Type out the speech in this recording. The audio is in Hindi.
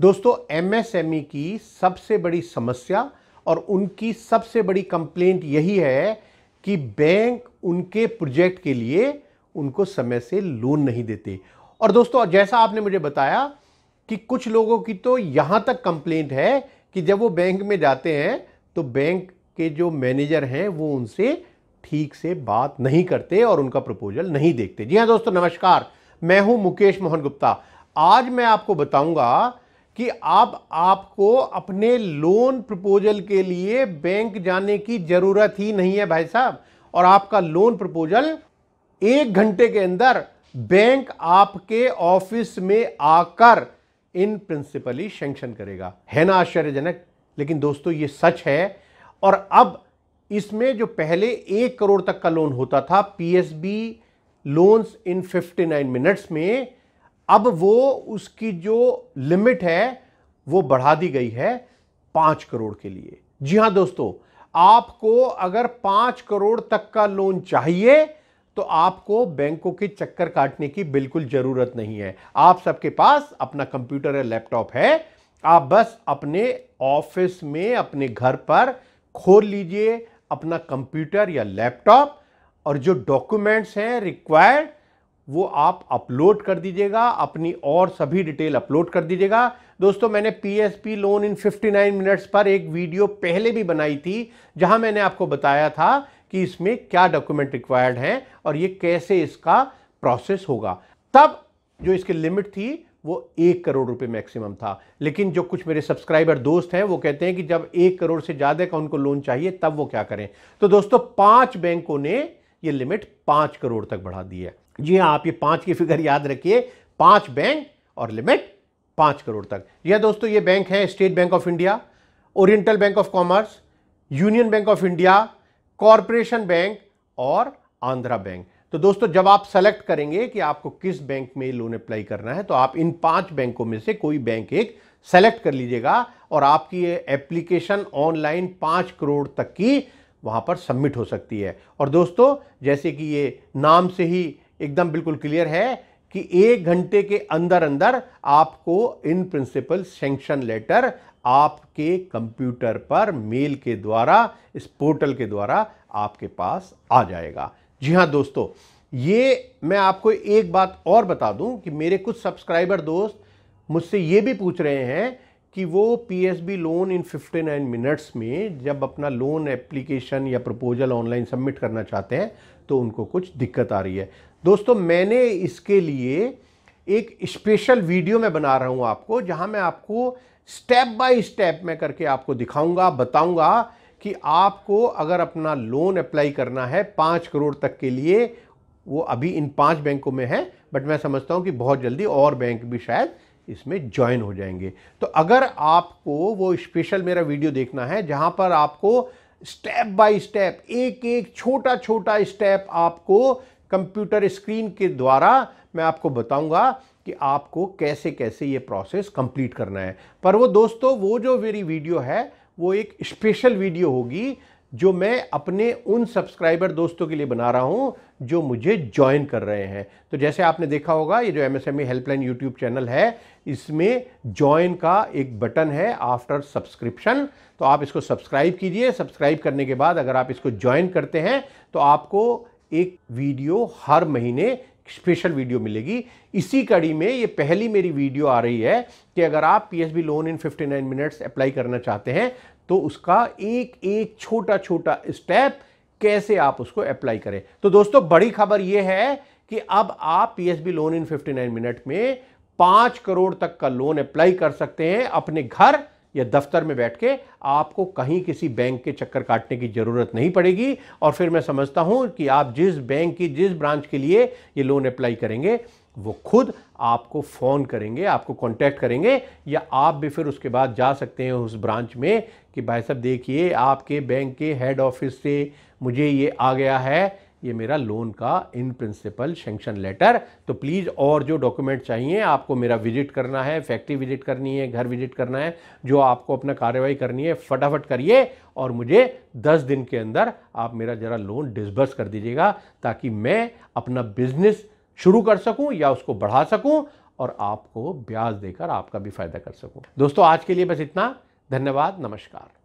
दोस्तों एमएसएमई e की सबसे बड़ी समस्या और उनकी सबसे बड़ी कंप्लेंट यही है कि बैंक उनके प्रोजेक्ट के लिए उनको समय से लोन नहीं देते और दोस्तों जैसा आपने मुझे बताया कि कुछ लोगों की तो यहां तक कंप्लेंट है कि जब वो बैंक में जाते हैं तो बैंक के जो मैनेजर हैं वो उनसे ठीक से बात नहीं करते और उनका प्रपोजल नहीं देखते जी हाँ दोस्तों नमस्कार मैं हूं मुकेश मोहन गुप्ता आज मैं आपको बताऊंगा कि आप आपको अपने लोन प्रपोजल के लिए बैंक जाने की जरूरत ही नहीं है भाई साहब और आपका लोन प्रपोजल एक घंटे के अंदर बैंक आपके ऑफिस में आकर इन प्रिंसिपली सेंक्शन करेगा है ना आश्चर्यजनक लेकिन दोस्तों ये सच है और अब इसमें जो पहले एक करोड़ तक का लोन होता था पीएसबी लोन्स इन 59 मिनट्स में अब वो उसकी जो लिमिट है वो बढ़ा दी गई है पांच करोड़ के लिए जी हां दोस्तों आपको अगर पांच करोड़ तक का लोन चाहिए तो आपको बैंकों के चक्कर काटने की बिल्कुल जरूरत नहीं है आप सबके पास अपना कंप्यूटर या लैपटॉप है आप बस अपने ऑफिस में अपने घर पर खोल लीजिए अपना कंप्यूटर या लैपटॉप और जो डॉक्यूमेंट्स हैं रिक्वायर्ड वो आप अपलोड कर दीजिएगा अपनी और सभी डिटेल अपलोड कर दीजिएगा दोस्तों मैंने पीएसपी लोन इन 59 मिनट्स पर एक वीडियो पहले भी बनाई थी जहां मैंने आपको बताया था कि इसमें क्या डॉक्यूमेंट रिक्वायर्ड हैं और ये कैसे इसका प्रोसेस होगा तब जो इसकी लिमिट थी वो एक करोड़ रुपए मैक्सिमम था लेकिन जो कुछ मेरे सब्सक्राइबर दोस्त हैं वो कहते हैं कि जब एक करोड़ से ज़्यादा का उनको लोन चाहिए तब वो क्या करें तो दोस्तों पांच बैंकों ने ये लिमिट पांच करोड़ तक बढ़ा दी है जी हाँ आप ये पाँच की फिगर याद रखिए पाँच बैंक और लिमिट पाँच करोड़ तक यह हाँ दोस्तों ये बैंक है State Bank of India Oriental Bank of Commerce Union Bank of India Corporation Bank और आंध्रा बैंक तो दोस्तों जब आप सेलेक्ट करेंगे कि आपको किस बैंक में लोन अप्लाई करना है तो आप इन पांच बैंकों में से कोई बैंक एक सेलेक्ट कर लीजिएगा और आपकी ये एप्लीकेशन ऑनलाइन पांच करोड़ तक की वहां पर सबमिट हो सकती है और दोस्तों जैसे कि ये नाम से ही एकदम बिल्कुल क्लियर है कि एक घंटे के अंदर अंदर आपको इन प्रिंसिपल सेंक्शन लेटर आपके कंप्यूटर पर मेल के द्वारा इस पोर्टल के द्वारा आपके पास आ जाएगा जी हाँ दोस्तों ये मैं आपको एक बात और बता दूं कि मेरे कुछ सब्सक्राइबर दोस्त मुझसे ये भी पूछ रहे हैं कि वो पीएसबी लोन इन 59 मिनट्स में जब अपना लोन एप्लीकेशन या प्रपोजल ऑनलाइन सबमिट करना चाहते हैं तो उनको कुछ दिक्कत आ रही है दोस्तों मैंने इसके लिए एक स्पेशल वीडियो मैं बना रहा हूँ आपको जहां मैं आपको स्टेप बाय स्टेप में करके आपको दिखाऊंगा बताऊंगा कि आपको अगर अपना लोन अप्लाई करना है पाँच करोड़ तक के लिए वो अभी इन पांच बैंकों में है बट मैं समझता हूँ कि बहुत जल्दी और बैंक भी शायद इसमें ज्वाइन हो जाएंगे तो अगर आपको वो स्पेशल मेरा वीडियो देखना है जहां पर आपको स्टेप बाय स्टेप एक एक छोटा छोटा स्टेप आपको कंप्यूटर स्क्रीन के द्वारा मैं आपको बताऊंगा कि आपको कैसे कैसे ये प्रोसेस कंप्लीट करना है पर वो दोस्तों वो जो मेरी वीडियो है वो एक स्पेशल वीडियो होगी जो मैं अपने उन सब्सक्राइबर दोस्तों के लिए बना रहा हूँ जो मुझे ज्वाइन कर रहे हैं तो जैसे आपने देखा होगा ये जो M S M E helpline YouTube channel है इसमें ज्वाइन का एक बटन है आफ्टर सब्सक्रिप्शन तो आप इसको सब्सक्राइब कीजिए सब्सक्राइब करने के बाद अगर आप इसको ज्वाइन करते हैं तो आपको एक वीडियो हर महीने स्पेशल वीडियो मिलेगी इसी कड़ी में ये पहली मेरी वीडियो आ रही है कि अगर आप PSB loan in 59 minutes apply करना चाहते हैं तो उसका एक एक छोटा छोटा स्टेप कैसे आप उसको अप्लाई करें तो दोस्तों बड़ी खबर यह है कि अब आप पीएसबी लोन इन 59 मिनट में पाँच करोड़ तक का लोन अप्लाई कर सकते हैं अपने घर या दफ्तर में बैठ के आपको कहीं किसी बैंक के चक्कर काटने की ज़रूरत नहीं पड़ेगी और फिर मैं समझता हूँ कि आप जिस बैंक की जिस ब्रांच के लिए ये लोन अप्लाई करेंगे वो खुद आपको फ़ोन करेंगे आपको कांटेक्ट करेंगे या आप भी फिर उसके बाद जा सकते हैं उस ब्रांच में कि भाई साहब देखिए आपके बैंक के हेड ऑफिस से मुझे ये आ गया है ये मेरा लोन का इन प्रिंसिपल सेंक्शन लेटर तो प्लीज़ और जो डॉक्यूमेंट चाहिए आपको मेरा विजिट करना है फैक्ट्री विजिट करनी है घर विजिट करना है जो आपको अपना कार्यवाही करनी है फटाफट करिए और मुझे 10 दिन के अंदर आप मेरा ज़रा लोन डिसबर्स कर दीजिएगा ताकि मैं अपना बिजनेस शुरू कर सकूँ या उसको बढ़ा सकूँ और आपको ब्याज देकर आपका भी फ़ायदा कर सकूँ दोस्तों आज के लिए बस इतना धन्यवाद नमस्कार